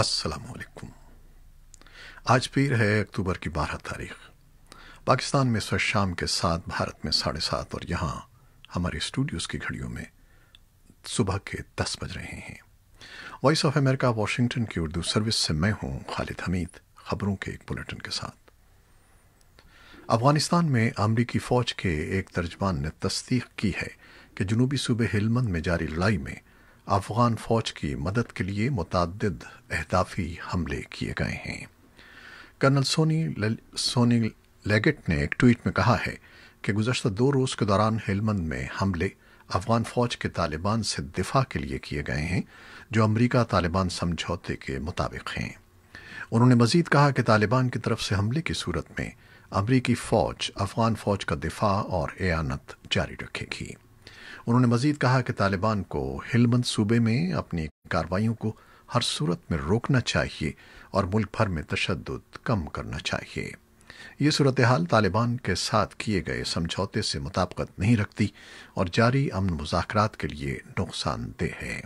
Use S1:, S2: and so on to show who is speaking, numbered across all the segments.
S1: असलकुम आज पीर है अक्टूबर की बारह तारीख पाकिस्तान में सुबह शाम के साथ भारत में साढ़े सात और यहाँ हमारे स्टूडियोज़ की घड़ियों में सुबह के दस बज रहे हैं वॉइस ऑफ अमेरिका वॉशिंगटन की उर्दू सर्विस से मैं हूँ खालिद हमीद खबरों के एक बुलेटिन के साथ अफगानिस्तान में अमरीकी फ़ौज के एक तर्जमान ने तस्दीक की है कि जनूबी सूबे हिलमंद में जारी लड़ाई में अफगान फौज की मदद के लिए मुतद अहदाफी हमले किए गए हैं कर्नल सोनी सोनी लेगेट ने एक ट्वीट में कहा है कि गुजशत दो रोज़ के दौरान हेलमंद में हमले अफगान फौज के तालिबान से दिफा के लिए किए गए हैं जो अमरीका तालिबान समझौते के मुताबिक हैं उन्होंने मजीद कहा कि तालिबान की तरफ से हमले की सूरत में अमरीकी फौज अफगान फौज का दिफा और एनत जारी रखेगी उन्होंने मजीद कहा कि तालिबान को हिलमंद सूबे में अपनी कार्रवाइयों को हर सूरत में रोकना चाहिए और मुल्क भर में तशद कम करना चाहिए ये सूरत हाल तालिबान के साथ किए गए समझौते से मुताबकत नहीं रखती और जारी अमन मुजात के लिए नुकसानदेह है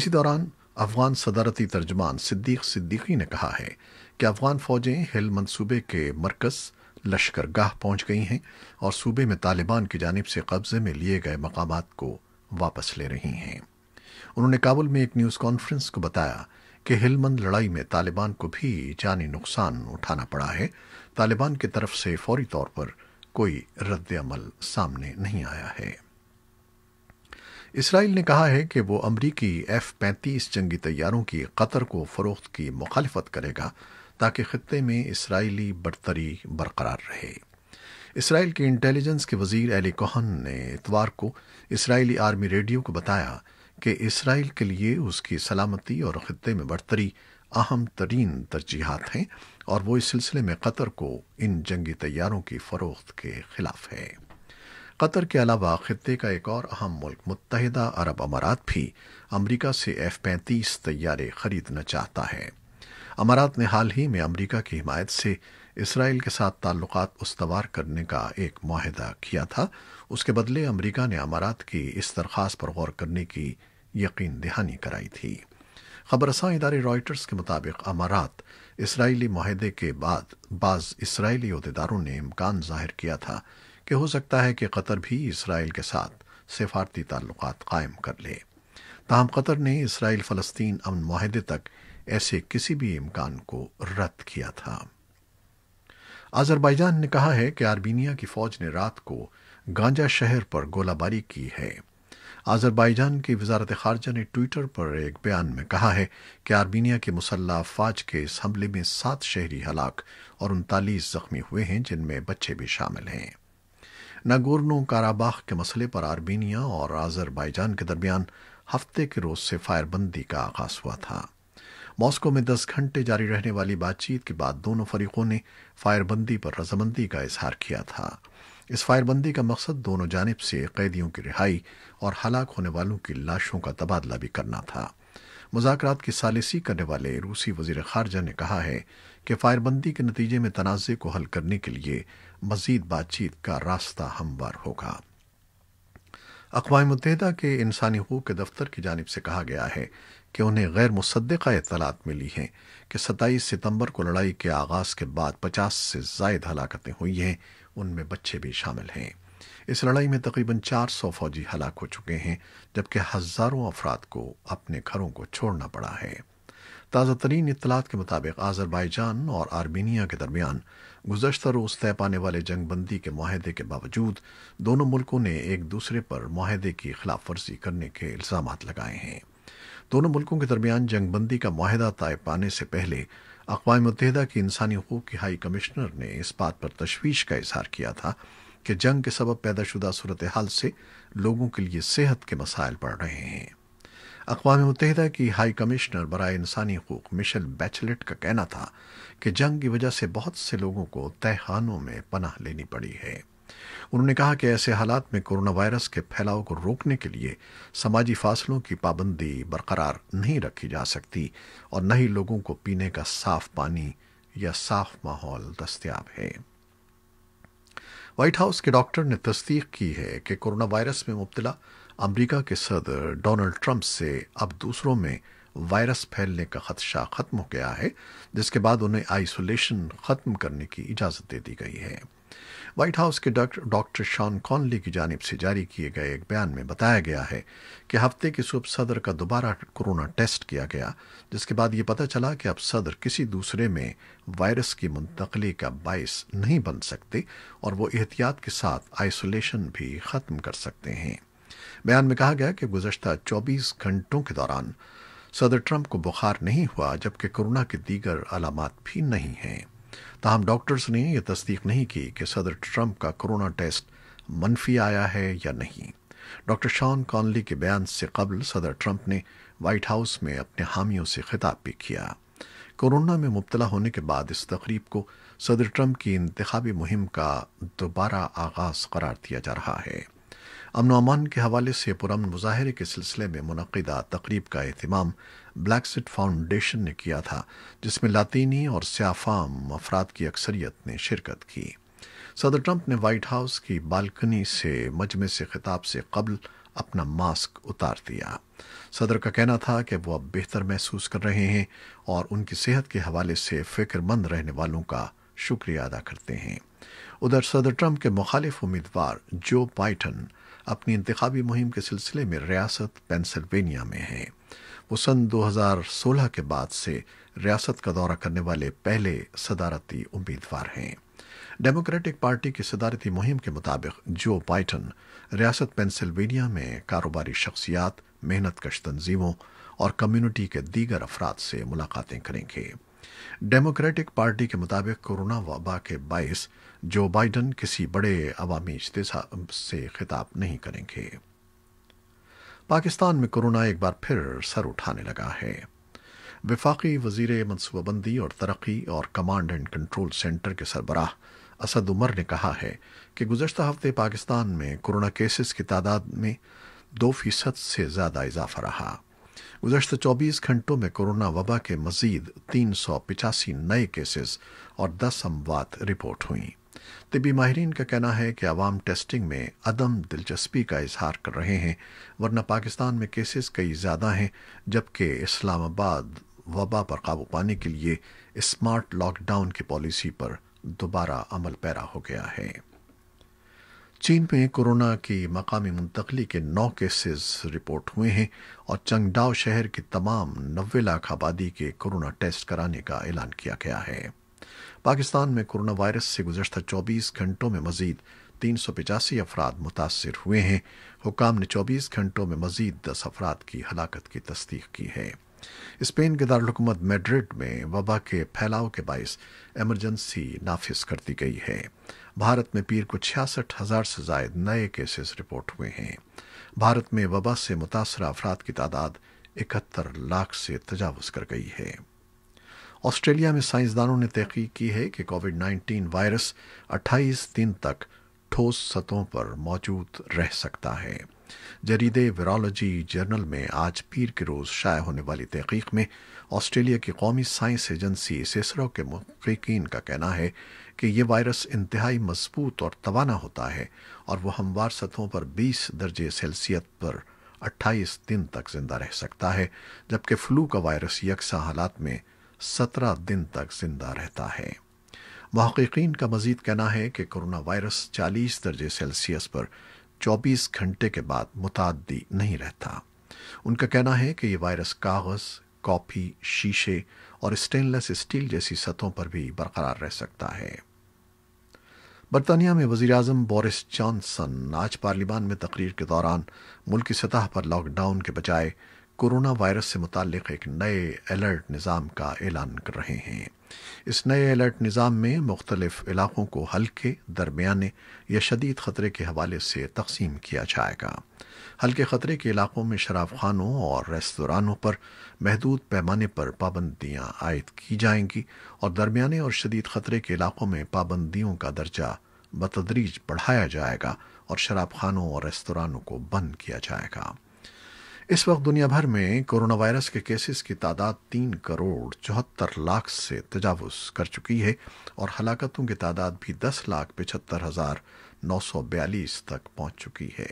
S1: इसी दौरान अफगान सदारती तर्जमान सिद्दीक सिद्दीकी ने कहा है कि अफगान फौजें हिल मनसूबे के मरकज़ लश्कर गाह पहुंच गई हैं और सूबे में तालिबान की जानब से कब्जे में लिए गए मकामा को वापस ले रही हैं उन्होंने काबुल में एक न्यूज़ कॉन्फ्रेंस को बताया कि हिलमंद लड़ाई में तालिबान को भी जानी नुकसान उठाना पड़ा है तालिबान की तरफ से फौरी तौर पर कोई रद्द अमल सामने नहीं आया है इसराइल ने कहा है कि वो अमरीकी एफ पैंतीस जंगी तैयारों की कतर को फरोख्त की मुखालफत करेगा ताकि ख़त्े में इसराइली बरतरी बरकरार रहे इसराइल के इंटेलिजेंस के वजीर एली कोहन ने इतवार को इसराइली आर्मी रेडियो को बताया कि इसराइल के लिए उसकी सलामती और ख़त्े में बरतरी अहम तरीन तरजीहत हैं और वो इस सिलसिले में कतर को इन जंगी तैयारों की फरोख्त के खिलाफ है कतर के अलावा खत्े का एक और अहम मुल्क मुतहदा अरब अमारात भी अमरीका से एफ पैंतीस तैयारे खरीदना चाहता है अमारात ने हाल ही में अमेरिका की हिमायत से इसराइल के साथ ताल्लुकात उसवार करने का एक माहदा किया था उसके बदले अमेरिका ने अमारात की इस दरख्वास्त पर गौर करने की यकीन दहानी कराई थी खबरसा इदारे रॉयटर्स के मुताबिक अमारात इसराइली माहदे के बाद बाज इसराइली अहदेदारों ने इम्कान जाहिर किया था कि हो सकता है कि कतर भी इसराइल के साथ सिफारती ताल्लुकात कायम कर लें तहम कतर ने इसराइल फ़लस्तीन अमन माहदे तक ऐसे किसी भी इम्कान को रद्द किया था आज़रबाईजान ने कहा है कि आर्मीनिया की फौज ने रात को गांजा शहर पर गोलाबारी की है आज़रबाईजान की वजारत खारजा ने ट्विटर पर एक बयान में कहा है कि आर्मीनिया के मुसल्ला अफवाज के इस हमले में सात शहरी हलाक और उनतालीस जख्मी हुए हैं जिनमें बच्चे भी शामिल हैं नागोर्नो काराबाख के मसले पर आर्मीनिया और आज़रबाईजान के दरमियान हफ्ते के रोज से फायरबंदी का आगाज हुआ था मॉस्को में 10 घंटे जारी रहने वाली बातचीत के बाद दोनों फरीकों ने फायरबंदी पर रजामंदी का इजहार किया था इस फायरबंदी का मकसद दोनों जानब से कैदियों की रिहाई और हलाक होने वालों की लाशों का तबादला भी करना था मुजाकरात की सालिसी करने वाले रूसी वजीर खारजा ने कहा है कि फायरबंदी के नतीजे में तनाज़े को हल करने के लिए मजीद बातचीत का रास्ता हमवार होगा अकवा मुतहदा के इंसानी हकूक़ के दफ्तर की जानब से कहा गया है कि उन्हें गैर मुसदा इतलात मिली हैं कि सत्ताईस सितंबर को लड़ाई के आगाज़ के बाद पचास से जायद हलाकतें हुई हैं उनमें बच्चे भी शामिल हैं इस लड़ाई में तकरीबन चार सौ फौजी हलाक हो चुके हैं जबकि हज़ारों अफराद को अपने घरों को छोड़ना पड़ा है ताज़ा तरीन इतलात के मुताबिक आज़रबाईजान और आर्मीनिया के दरमियान गुजशत रोज़ तय पाने वाले जंग बंदी के माहदे के बावजूद दोनों मुल्कों ने एक दूसरे पर माहदे की खिलाफ वर्जी करने के इल्ज़ाम लगाए हैं दोनों मुल्कों के दरमियान जंग बंदी का माहदा तय पाने से पहले अकवा मतहदा की इंसानी हकूक की हाई कमिश्नर ने इस बात पर तशवीश का इजहार किया था कि जंग के सबब पैदाशुदा सूरत हाल से लोगों के लिए सेहत के मसाइल बढ़ रहे हैं अकवा मुतहदा की हाई कमिश्नर बरए इंसानी हकूक मिशेल बैचलेट का कहना था कि जंग की वजह से बहुत से लोगों को तहखानों में पनाह लेनी पड़ी है उन्होंने कहा कि ऐसे हालात में कोरोना वायरस के फैलाव को रोकने के लिए समाजी फासलों की पाबंदी बरकरार नहीं रखी जा सकती और न ही लोगों को पीने का साफ पानी या साफ माहौल दस्तियाब है व्हाइट हाउस के डॉक्टर ने तस्दीक की है कि कोरोना वायरस में मुबतला अमेरिका के सदर डोनाल्ड ट्रंप से अब दूसरों में वायरस फैलने का खदशा खत्म हो गया है जिसके बाद उन्हें आइसोलेशन खत्म करने की इजाज़त दे दी गई है व्हाइट हाउस के डॉक्टर डॉक्टर शॉन कॉनली की जानब से जारी किए गए एक बयान में बताया गया है कि हफ्ते के सुबह सदर का दोबारा कोरोना टेस्ट किया गया जिसके बाद ये पता चला कि अब सदर किसी दूसरे में वायरस की मुंतकली का बायस नहीं बन सकते और वो एहतियात के साथ आइसोलेशन भी ख़त्म कर सकते हैं बयान में कहा गया कि गुजशत 24 घंटों के दौरान सदर ट्रंप को बुखार नहीं हुआ जबकि कोरोना के दीगर अलामत भी नहीं हैं ताहम डॉक्टर्स ने यह तस्दीक नहीं की कि सदर ट्रंप का कोरोना टेस्ट मनफी आया है या नहीं डॉक्टर शॉन कॉनली के बयान से कबल सदर ट्रंप ने व्हाइट हाउस में अपने हामियों से खिताब भी किया कोरोना में मुबतला होने के बाद इस तकरीब को सदर ट्रंप की इंतबी मुहिम का दोबारा आगाज करार दिया जा रहा है अमन अमान के हवाले से पुरम मुजाहरे के सिलसिले में मनदा तकरीब का अहतमाम ब्लैकसिट फाउंडेशन ने किया था जिसमें लातीनी और सियाफाम अफराद की अक्सरियत ने शिरकत की सदर ट्रंप ने वाइट हाउस की बालकनी से मजमे से खिताब से कबल अपना मास्क उतार दिया सदर का कहना था कि वह अब बेहतर महसूस कर रहे हैं और उनकी सेहत के हवाले से फिक्रमंद रहने वालों का शुक्रिया अदा करते हैं उधर सदर ट्रंप के मुखालिफ उम्मीदवार जो बाइटन अपनी इंतबी मुहिम के सिलसिले में रियासत पेंसिल्वेनिया में हैं वो सन 2016 के बाद से रियासत का दौरा करने वाले पहले सदारती उम्मीदवार हैं डेमोक्रेटिक पार्टी की सदारती मुहिम के मुताबिक जो बाइटन रियासत पेंसिल्वेनिया में कारोबारी शख्सियात मेहनत कश तंजीमों और कम्युनिटी के दीगर अफराद से मुलाकातें करेंगे डेमोक्रेटिक पार्टी के मुताबिक कोरोना वबा के बायस जो बाइडन किसी बड़े अवामी इजतसाब से खिताब नहीं करेंगे पाकिस्तान में कोरोना एक बार फिर सर उठाने लगा है विफाकी वजीर मनसूबाबंदी और तरक्की और कमांड एंड कंट्रोल सेंटर के सरबराह असद उमर ने कहा है कि गुजशत हफ्ते पाकिस्तान में कोरोना केसेस की तादाद में दो फीसद से ज़्यादा इजाफा रहा गुजशत 24 घंटों में कोरोना वबा के मजीद तीन नए केसेस और 10 अमवात रिपोर्ट हुईं तिबी माहरीन का कहना है कि आवाम टेस्टिंग में अदम दिलचस्पी का इजहार कर रहे हैं वरना पाकिस्तान में केसेस कई ज़्यादा हैं जबकि इस्लामाबाद वबा पर काबू पाने के लिए स्मार्ट लॉकडाउन की पॉलिसी पर दोबारा अमल पैरा हो गया है चीन में कोरोना की मकामी मुंतकली के नौ केसेस रिपोर्ट हुए हैं और चंगडाओ शहर की तमाम नब्बे लाख आबादी के कोरोना टेस्ट कराने का ऐलान किया गया है पाकिस्तान में कोरोना वायरस से गुजशत 24 घंटों में मजीद तीन सौ पचासी अफराद मुतासर हुए हैं हुकाम ने 24 घंटों में मजीद दस अफराद की हलाकत की तस्दीक की है स्पेन के दारकूमत मेड्रिड में वबा के फैलाव के बायस एमरजेंसी नाफिज कर दी गई है भारत में पीर को छियासठ हजार से जायद नए केसेस रिपोर्ट हुए हैं भारत में वबा से मुतासर अफराद की तादाद इकहत्तर लाख से तजावज़ कर गई है ऑस्ट्रेलिया में साइंसदानों ने तहकीक की है कि कोविड 19 वायरस 28 दिन तक ठोस सतहों पर मौजूद रह सकता है जरीदे वायरोलॉजी जर्नल में आज पीर के रोज़ शाया होने वाली तहकीक में ऑस्ट्रेलिया की कौमी साइंस एजेंसी सेसरो के मुफिकीन का कहना है कि यह वायरस इंतहाई मजबूत और तवाना होता है और वह हमवार सतहों पर 20 दर्जे सेल्सियस पर 28 दिन तक जिंदा रह सकता है जबकि फ्लू का वायरस यकसा हालात में सत्रह दिन तक जिंदा रहता है महकिन का मजीद कहना है कि कोरोना वायरस चालीस दर्जे सेल्सियस पर चौबीस घंटे के बाद मुतादी नहीं रहता उनका कहना है कि यह वायरस कागज़ कॉफ़ी शीशे और स्टेनलेस स्टील जैसी सतहों पर भी बरकरार रह सकता है बरतानिया में वजी अजम बोरिस जॉनसन आज पार्लिमान में तकरीर के दौरान मुल्की सतह पर लॉकडाउन के बजाय कोरोना वायरस से मुतक़ एक नए अलर्ट निज़ाम का ऐलान कर रहे हैं इस नए अलर्ट निज़ाम में मुख्तलिफ इलाक़ों को हल्के दरमियाने या शदीद ख़तरे के हवाले से तकसीम किया जाएगा हल्के ख़तरे के इलाक़ों में शराब खानों और रेस्तरानों पर महदूद पैमाने पर पाबंदियां आयद की जाएंगी और दरमियाने और शदीद ख़तरे के इलाक़ों में पाबंदियों का दर्जा बतदरीज बढ़ाया जाएगा और शराब खानों और रेस्तरानों को बंद किया जाएगा इस वक्त दुनिया भर में कोरोना वायरस के केसेस की तादाद तीन करोड़ चौहत्तर लाख से तजावज कर चुकी है और हलाकतों की तादाद भी दस लाख पिछहत्तर हजार नौ सौ बयालीस तक पहुंच चुकी है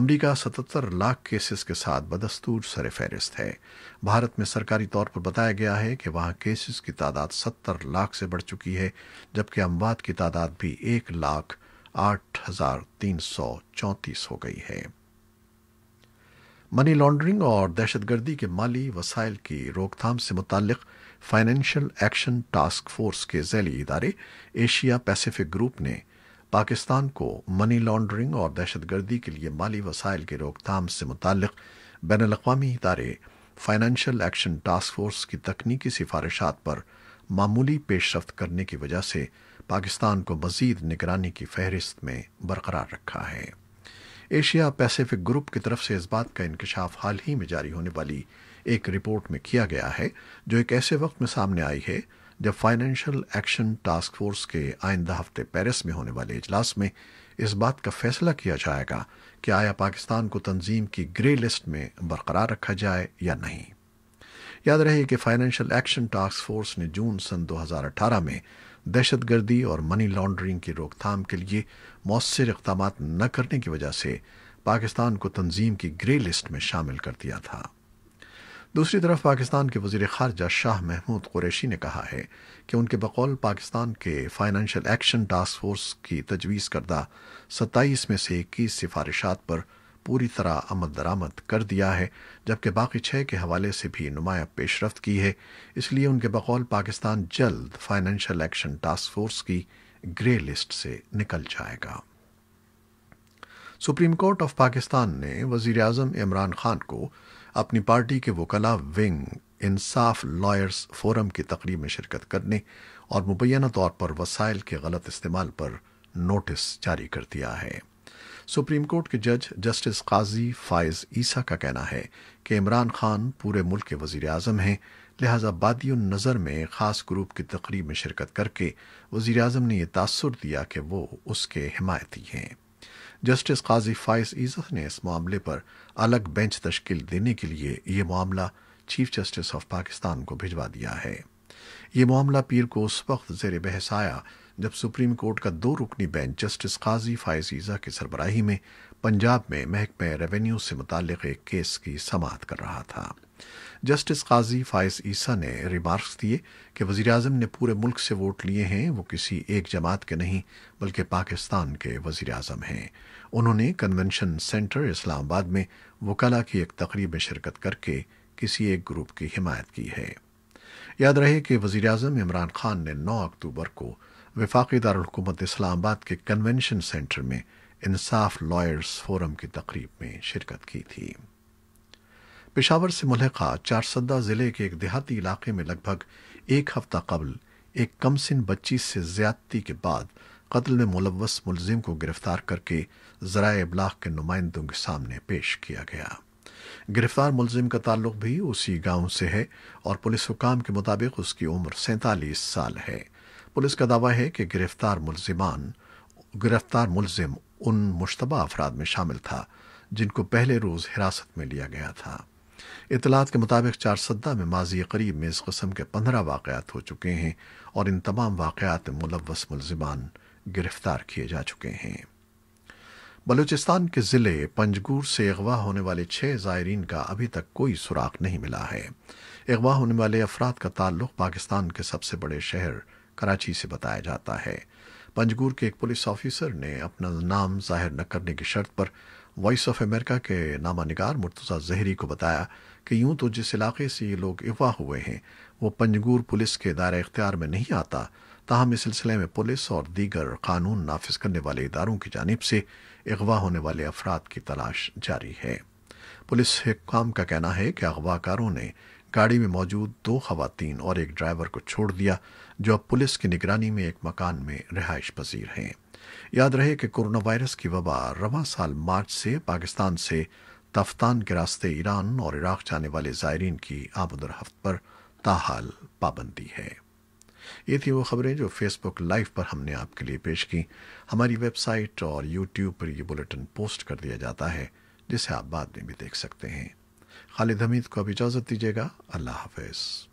S1: अमेरिका सतहत्तर लाख केसेस के साथ बदस्तूर सर फहरिस्त है भारत में सरकारी तौर पर बताया गया है कि वहां केसेस की तादाद सत्तर लाख से बढ़ चुकी है जबकि अमवात की तादाद भी एक लाख आठ हजार तीन सौ चौंतीस हो गई है मनी लॉन्ड्रिंग और दहशतगर्दी के माली वसाइल की रोकथाम से मुतक फाइनेंशियल एक्शन टास्क फोर्स के झैली इदारे एशिया पैसिफिक ग्रुप ने पाकिस्तान को मनी लॉन्ड्रिंग और दहशतगर्दी के लिए माली वसाइल की रोकथाम से मुतक बैन अवी इदारे फाइनेंशियल एक्शन टास्क फोर्स की तकनीकी सिफारिशात पर मामूली पेशरफ करने की वजह से पाकिस्तान को मजीद निगरानी की फहरिस्त में बरकरार रखा है एशिया पैसिफिक ग्रुप की तरफ से इस बात का इंकशाफ हाल ही में जारी होने वाली एक रिपोर्ट में किया गया है जो एक ऐसे वक्त में सामने आई है जब फाइनेंशियल एक्शन टास्क फोर्स के आइंदा हफ्ते पेरिस में होने वाले इजलास में इस बात का फैसला किया जाएगा कि आया पाकिस्तान को तंजीम की ग्रे लिस्ट में बरकरार रखा जाए या नहीं याद रहे कि फाइनेंशियल एक्शन टास्क फोर्स ने जून सन 2018 में दहशतगर्दी और मनी लॉन्ड्रिंग की रोकथाम के लिए मौसर इकदाम न करने की वजह से पाकिस्तान को तंजीम की ग्रे लिस्ट में शामिल कर दिया था दूसरी तरफ पाकिस्तान के वजीर खारजा शाह महमूद कुरैशी ने कहा है कि उनके बकौल पाकिस्तान के फाइनेंशियल एक्शन टास्क फोर्स की तजवीज़ करदा सत्ताईस में से इक्कीस सिफारिशात पर पूरी तरह आमद दरामद कर दिया है जबकि बाकी छः के हवाले से भी नुमाया पेशरफ्त की है इसलिए उनके बकौल पाकिस्तान जल्द फाइनेंशियल एक्शन टास्क फोर्स की ग्रे लिस्ट से निकल जाएगा सुप्रीम कोर्ट ऑफ पाकिस्तान ने वजीर अजम इमरान खान को अपनी पार्टी के वकला विंग इंसाफ लॉयर्स फोरम की तकरीब में शिरकत करने और मुबैना तौर पर वसाइल के गलत इस्तेमाल पर नोटिस जारी कर दिया है सुप्रीम कोर्ट के जज जस्टिस काजी फायज ईसा का कहना है कि इमरान खान पूरे मुल्क के वजीर आजम हैं लिहाजा बादी नज़र में ख़ास ग्रुप की तकरीब में शिरकत करके वजीर अजम ने यह तासर दिया कि वो उसके हिमायती हैं जस्टिस काजी फायज ईजह ने इस मामले पर अलग बेंच तश्कील देने के लिए यह मामला चीफ जस्टिस ऑफ पाकिस्तान को भिजवा दिया है ये मामला पीर को उस वक्त जेर बहस आया जब सुप्रीम कोर्ट का दो रुकनी बेंच जस्टिस काजी फायजीजा की सरबराही में पंजाब में महकमे रेवेन्यू से मुतक एक केस की समात कर रहा था जस्टिस काजी फायज ईसा ने रिमार्क्स दिए कि वजीर अजम ने पूरे मुल्क से वोट लिए हैं वो किसी एक जमात के नहीं बल्कि पाकिस्तान के वजीर अजम हैं उन्होंने कन्वेंशन सेंटर इस्लामाबाद में वकला की एक तकरीब में शिरकत करके किसी एक ग्रुप की हिमायत की है याद रहे कि वजीर अजम इमरान खान ने नौ अक्टूबर को वफाकी दारकूमत इस्लामाबाद के कन्वेंशन सेंटर में इंसाफ लॉयर्स फोरम की तकरीब में शिरकत की थी पेशावर से मुलका चारसदा ज़िले के एक देहाती इलाके में लगभग एक हफ्ता कबल एक कमसिन बच्ची से ज्यादती के बाद कत्ल में मुलवस मुलजिम को गिरफ्तार करके जरा इबलाग के नुमाइंदों के सामने पेश किया गया गिरफ्तार मुलजिम का ताल्लुक भी उसी गांव से है और पुलिस हुकाम के मुताबिक उसकी उम्र सैंतालीस साल है पुलिस का दावा है कि गिरफ्तार मुलजिमान गिरफ्तार मुलजिम उन मुशतबा अफराद में शामिल था जिनको पहले रोज हिरासत में लिया गया था इतलात के मुताबिक चार सद्दा में माजी करीब में इस कस्म के पंद्रह वाकयात हो चुके हैं और इन तमाम वाकयात में मुलवस मुलजिमान गिरफ्तार किए जा चुके हैं बलूचिस्तान के ज़िले पंजगूर से अगवा होने वाले छह ज़ायरीन का अभी तक कोई सुराग नहीं मिला है अगवा होने वाले अफराद का ताल्लुक पाकिस्तान के सबसे बड़े शहर कराची से बताया जाता है पंजगूर के एक पुलिस ऑफिसर ने अपना नाम जाहिर न करने की शर्त पर वॉइस ऑफ अमेरिका के नामा निगार मुर्तज़ा जहरी को बताया कि यूं तो जिस इलाके से ये लोग अगवा हुए हैं वो पंजगूर पुलिस के दायरे इख्तियार में नहीं आता ताहम इस सिलसिले में पुलिस और दीगर कानून नाफिज करने वाले इदारों की जानब से अगवा होने वाले अफराद की तलाश जारी है पुलिस हुकाम का कहना है कि अगवाकारों ने गाड़ी में मौजूद दो खवातीन और एक ड्राइवर को छोड़ दिया जो अब पुलिस की निगरानी में एक मकान में रिहायश पजीर हैं याद रहे कि कोरोना वायरस की वबा रवा साल मार्च से पाकिस्तान से तफ्तान के रास्ते ईरान और इराक जाने वाले जायरीन की हफ्त पर ताहाल पाबंदी है ये थी वो खबरें जो फेसबुक लाइव पर हमने आपके लिए पेश की हमारी वेबसाइट और यूट्यूब पर यह बुलेटिन पोस्ट कर दिया जाता है जिसे आप बाद में भी देख सकते हैं खालिद हमीद को अब इजाज़त दीजिएगा अल्लाह हाफिज़